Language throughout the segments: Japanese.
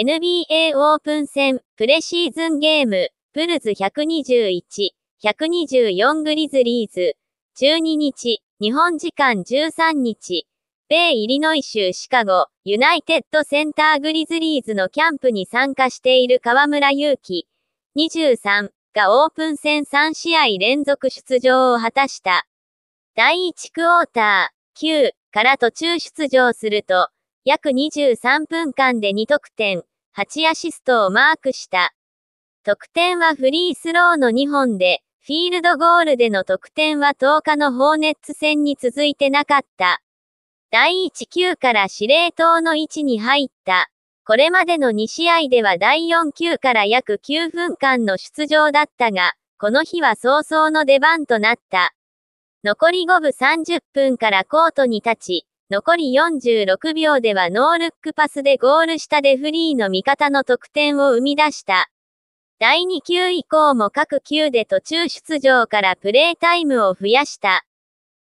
NBA オープン戦、プレシーズンゲーム、プルズ121、124グリズリーズ、12日、日本時間13日、米イリノイ州シカゴ、ユナイテッドセンターグリズリーズのキャンプに参加している河村祐希、23がオープン戦3試合連続出場を果たした。第1クォーター、9から途中出場すると、約23分間で2得点、8アシストをマークした。得点はフリースローの2本で、フィールドゴールでの得点は10日のホーネッツ戦に続いてなかった。第1球から司令塔の位置に入った。これまでの2試合では第4球から約9分間の出場だったが、この日は早々の出番となった。残り5分30分からコートに立ち、残り46秒ではノールックパスでゴール下でフリーの味方の得点を生み出した。第2球以降も各球で途中出場からプレータイムを増やした。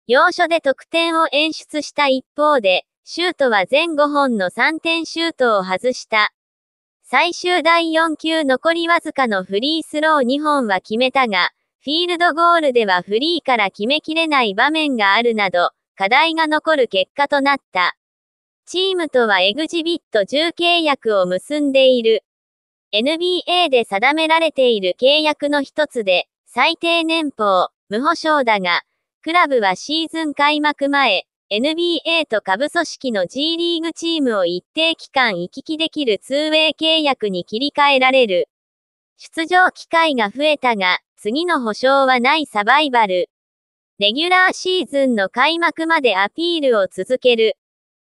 要所で得点を演出した一方で、シュートは全5本の3点シュートを外した。最終第4球残りわずかのフリースロー2本は決めたが、フィールドゴールではフリーから決めきれない場面があるなど、課題が残る結果となった。チームとはエグジビット10契約を結んでいる。NBA で定められている契約の一つで、最低年俸、無保証だが、クラブはシーズン開幕前、NBA と下部組織の G リーグチームを一定期間行き来できる 2way 契約に切り替えられる。出場機会が増えたが、次の保証はないサバイバル。レギュラーシーズンの開幕までアピールを続ける。